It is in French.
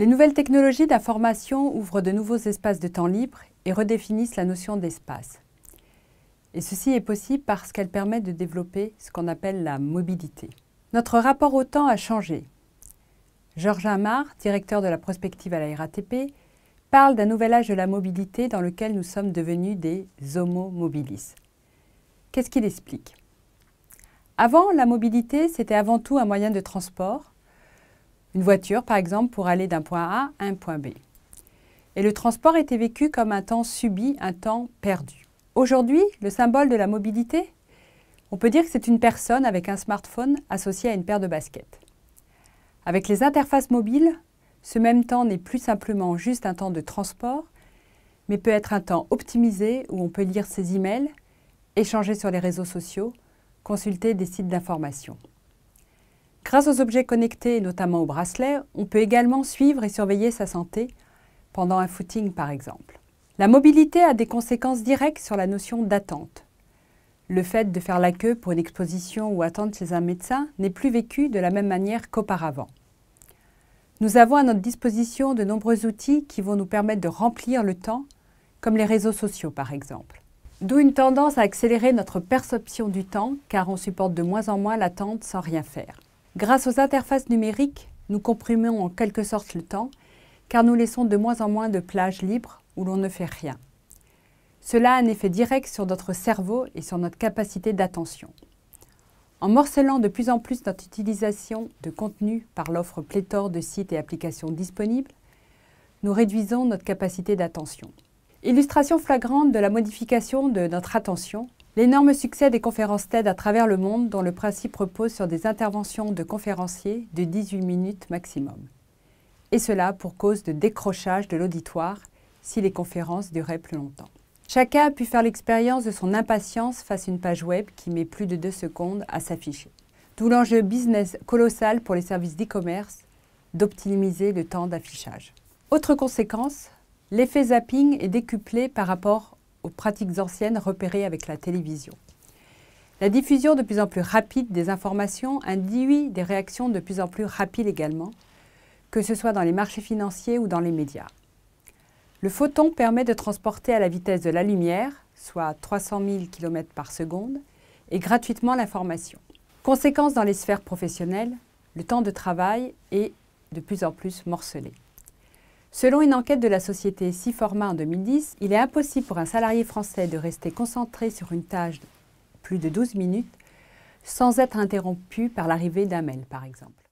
Les nouvelles technologies d'information ouvrent de nouveaux espaces de temps libre et redéfinissent la notion d'espace. Et ceci est possible parce qu'elles permettent de développer ce qu'on appelle la mobilité. Notre rapport au temps a changé. Georges Amar, directeur de la prospective à la RATP, parle d'un nouvel âge de la mobilité dans lequel nous sommes devenus des homo mobilis. Qu'est-ce qu'il explique Avant, la mobilité, c'était avant tout un moyen de transport, une voiture par exemple pour aller d'un point A à un point B. Et le transport était vécu comme un temps subi, un temps perdu. Aujourd'hui, le symbole de la mobilité, on peut dire que c'est une personne avec un smartphone associé à une paire de baskets. Avec les interfaces mobiles, ce même temps n'est plus simplement juste un temps de transport, mais peut être un temps optimisé où on peut lire ses emails, échanger sur les réseaux sociaux, consulter des sites d'information. Grâce aux objets connectés, notamment aux bracelets, on peut également suivre et surveiller sa santé pendant un footing par exemple. La mobilité a des conséquences directes sur la notion d'attente. Le fait de faire la queue pour une exposition ou attendre chez un médecin n'est plus vécu de la même manière qu'auparavant. Nous avons à notre disposition de nombreux outils qui vont nous permettre de remplir le temps, comme les réseaux sociaux par exemple. D'où une tendance à accélérer notre perception du temps car on supporte de moins en moins l'attente sans rien faire. Grâce aux interfaces numériques, nous comprimons en quelque sorte le temps, car nous laissons de moins en moins de plages libres où l'on ne fait rien. Cela a un effet direct sur notre cerveau et sur notre capacité d'attention. En morcelant de plus en plus notre utilisation de contenu par l'offre pléthore de sites et applications disponibles, nous réduisons notre capacité d'attention. Illustration flagrante de la modification de notre attention L'énorme succès des conférences TED à travers le monde, dont le principe repose sur des interventions de conférenciers de 18 minutes maximum. Et cela pour cause de décrochage de l'auditoire si les conférences duraient plus longtemps. Chacun a pu faire l'expérience de son impatience face à une page web qui met plus de deux secondes à s'afficher. D'où l'enjeu business colossal pour les services d'e-commerce d'optimiser le temps d'affichage. Autre conséquence, l'effet zapping est décuplé par rapport aux pratiques anciennes repérées avec la télévision. La diffusion de plus en plus rapide des informations induit des réactions de plus en plus rapides également, que ce soit dans les marchés financiers ou dans les médias. Le photon permet de transporter à la vitesse de la lumière, soit 300 000 km par seconde, et gratuitement l'information. Conséquence dans les sphères professionnelles, le temps de travail est de plus en plus morcelé. Selon une enquête de la société Siforma en 2010, il est impossible pour un salarié français de rester concentré sur une tâche de plus de 12 minutes sans être interrompu par l'arrivée d'un mail, par exemple.